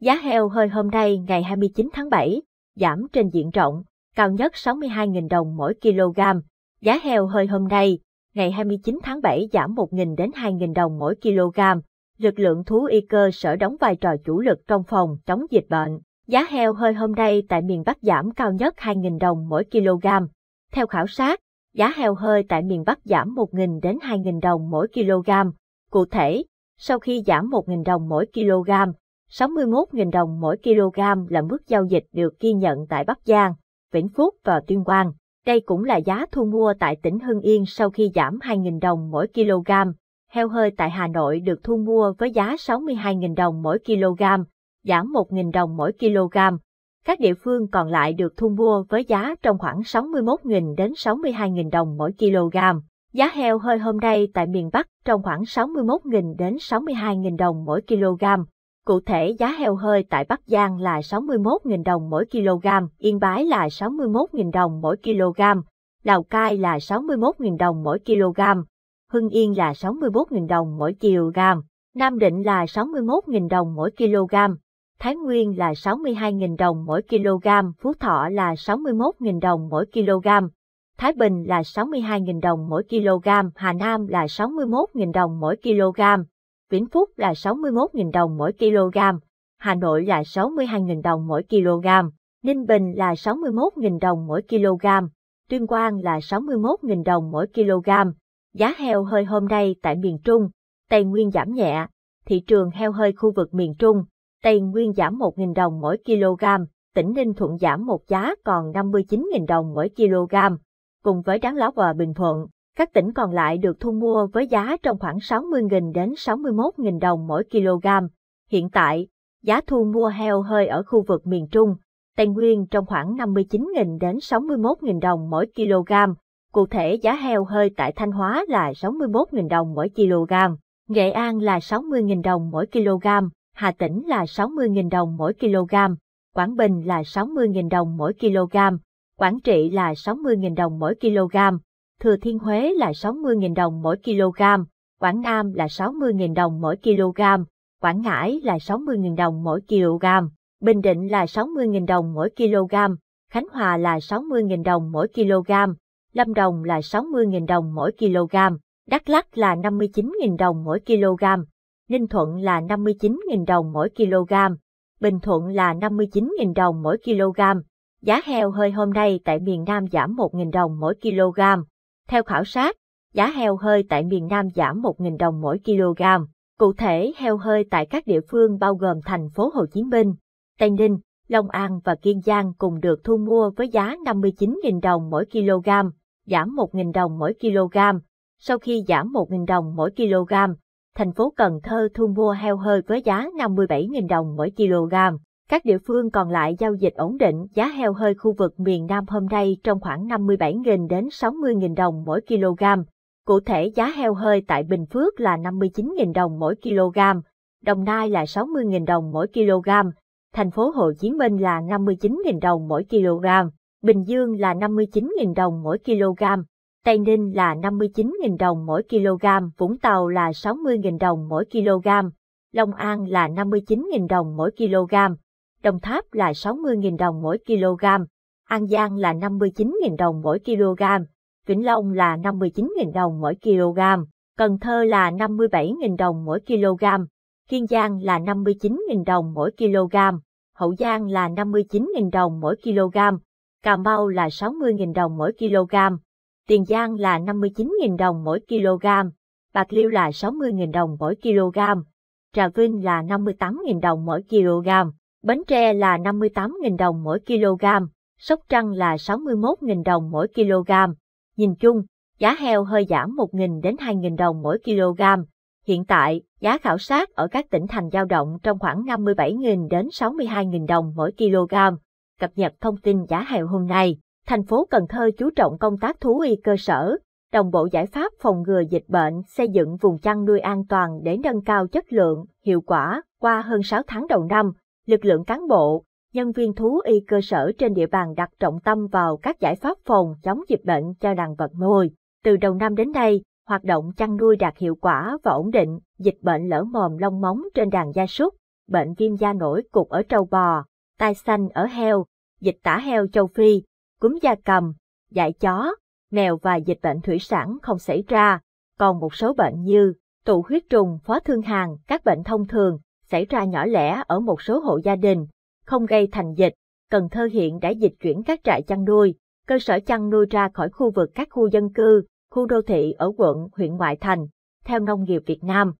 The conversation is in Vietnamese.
Giá heo hơi hôm nay ngày 29 tháng 7 giảm trên diện rộng, cao nhất 62.000 đồng mỗi kg. Giá heo hơi hôm nay, ngày 29 tháng 7 giảm 1.000 đến 2.000 đồng mỗi kg. Lực lượng thú y cơ sở đóng vai trò chủ lực trong phòng chống dịch bệnh. Giá heo hơi hôm nay tại miền Bắc giảm cao nhất 2.000 đồng mỗi kg. Theo khảo sát, giá heo hơi tại miền Bắc giảm 1.000 đến 2.000 đồng mỗi kg. Cụ thể, sau khi giảm 1.000 đồng mỗi kg, 61.000 đồng mỗi kg là mức giao dịch được ghi nhận tại Bắc Giang, Vĩnh Phúc và Tuyên Quang. Đây cũng là giá thu mua tại tỉnh Hưng Yên sau khi giảm 2.000 đồng mỗi kg. Heo hơi tại Hà Nội được thu mua với giá 62.000 đồng mỗi kg, giảm 1.000 đồng mỗi kg. Các địa phương còn lại được thu mua với giá trong khoảng 61.000 đến 62.000 đồng mỗi kg. Giá heo hơi hôm nay tại miền Bắc trong khoảng 61.000 đến 62.000 đồng mỗi kg Cụ thể giá heo hơi tại Bắc Giang là 61.000 đồng mỗi kg, Yên Bái là 61.000 đồng mỗi kg, Lào Cai là 61.000 đồng mỗi kg, Hưng Yên là 61.000 đồng mỗi kg, Nam Định là 61.000 đồng mỗi kg, Thái Nguyên là 62.000 đồng mỗi kg, Phú Thọ là 61.000 đồng mỗi kg, Thái Bình là 62.000 đồng mỗi kg, Hà Nam là 61.000 đồng mỗi kg, Vĩnh Phúc là 61.000 đồng mỗi kg, Hà Nội là 62.000 đồng mỗi kg, Ninh Bình là 61.000 đồng mỗi kg, Tuyên Quang là 61.000 đồng mỗi kg. Giá heo hơi hôm nay tại miền Trung, Tây Nguyên giảm nhẹ, thị trường heo hơi khu vực miền Trung, Tây Nguyên giảm 1.000 đồng mỗi kg, tỉnh Ninh Thuận giảm một giá còn 59.000 đồng mỗi kg, cùng với đáng ló bò Bình Thuận, các tỉnh còn lại được thu mua với giá trong khoảng 60.000 đến 61.000 đồng mỗi kg. Hiện tại, giá thu mua heo hơi ở khu vực miền Trung, Tây Nguyên trong khoảng 59.000 đến 61.000 đồng mỗi kg. Cụ thể giá heo hơi tại Thanh Hóa là 61.000 đồng mỗi kg, Nghệ An là 60.000 đồng mỗi kg, Hà Tĩnh là 60.000 đồng mỗi kg, Quảng Bình là 60.000 đồng mỗi kg, Quảng Trị là 60.000 đồng mỗi kg, Thừa Thiên Huế là 60.000 đồng mỗi kg, Quảng Nam là 60.000 đồng mỗi kg, Quảng Ngãi là 60.000 đồng mỗi kg, Bình Định là 60.000 đồng mỗi kg, Khánh Hòa là 60.000 đồng mỗi kg, Lâm Đồng là 60.000 đồng mỗi kg, Đắk lắc là 59.000 đồng mỗi kg, Ninh Thuận là 59.000 đồng mỗi kg, Bình Thuận là 59.000 đồng mỗi kg. Giá heo hơi hôm nay tại miền Nam giảm 1.000 đồng mỗi kg, theo khảo sát, giá heo hơi tại miền Nam giảm 1.000 đồng mỗi kg. Cụ thể, heo hơi tại các địa phương bao gồm thành phố Hồ Chí Minh, Tây Ninh, Long An và Kiên Giang cùng được thu mua với giá 59.000 đồng mỗi kg, giảm 1.000 đồng mỗi kg. Sau khi giảm 1.000 đồng mỗi kg, thành phố Cần Thơ thu mua heo hơi với giá 57.000 đồng mỗi kg. Các địa phương còn lại giao dịch ổn định giá heo hơi khu vực miền Nam hôm nay trong khoảng 57.000 đến 60.000 đồng mỗi kg. Cụ thể giá heo hơi tại Bình Phước là 59.000 đồng mỗi kg, Đồng Nai là 60.000 đồng mỗi kg, thành phố Hồ Chí Minh là 59.000 đồng mỗi kg, Bình Dương là 59.000 đồng mỗi kg, Tây Ninh là 59.000 đồng mỗi kg, Vũng Tàu là 60.000 đồng mỗi kg, Long An là 59.000 đồng mỗi kg. Đồng Tháp là 60.000 đồng mỗi kg, An Giang là 59.000 đồng mỗi kg, Vĩnh Long là 59.000 đồng mỗi kg, Cần Thơ là 57.000 đồng mỗi kg, Kiên Giang là 59.000 đồng mỗi kg, Hậu Giang là 59.000 đồng mỗi kg, Cà Mau là 60.000 đồng mỗi kg, Tiền Giang là 59.000 đồng mỗi kg, Bạc Liêu là 60.000 đồng mỗi kg, Trà Vinh là 58.000 đồng mỗi kg. Bến Tre là 58.000 đồng mỗi kg, Sóc Trăng là 61.000 đồng mỗi kg. Nhìn chung, giá heo hơi giảm 1.000 đến 2.000 đồng mỗi kg. Hiện tại, giá khảo sát ở các tỉnh thành dao động trong khoảng 57.000 đến 62.000 đồng mỗi kg. Cập nhật thông tin giá heo hôm nay, thành phố Cần Thơ chú trọng công tác thú y cơ sở, đồng bộ giải pháp phòng ngừa dịch bệnh, xây dựng vùng chăn nuôi an toàn để nâng cao chất lượng, hiệu quả qua hơn 6 tháng đầu năm lực lượng cán bộ, nhân viên thú y cơ sở trên địa bàn đặt trọng tâm vào các giải pháp phòng chống dịch bệnh cho đàn vật nuôi. Từ đầu năm đến nay, hoạt động chăn nuôi đạt hiệu quả và ổn định, dịch bệnh lở mồm lông móng trên đàn gia súc, bệnh viêm da nổi cục ở trâu bò, tai xanh ở heo, dịch tả heo châu Phi, cúm da cầm, dại chó, mèo và dịch bệnh thủy sản không xảy ra, còn một số bệnh như tụ huyết trùng, phó thương hàn, các bệnh thông thường, xảy ra nhỏ lẻ ở một số hộ gia đình, không gây thành dịch. Cần Thơ hiện đã dịch chuyển các trại chăn nuôi, cơ sở chăn nuôi ra khỏi khu vực các khu dân cư, khu đô thị ở quận, huyện ngoại thành. Theo Nông nghiệp Việt Nam,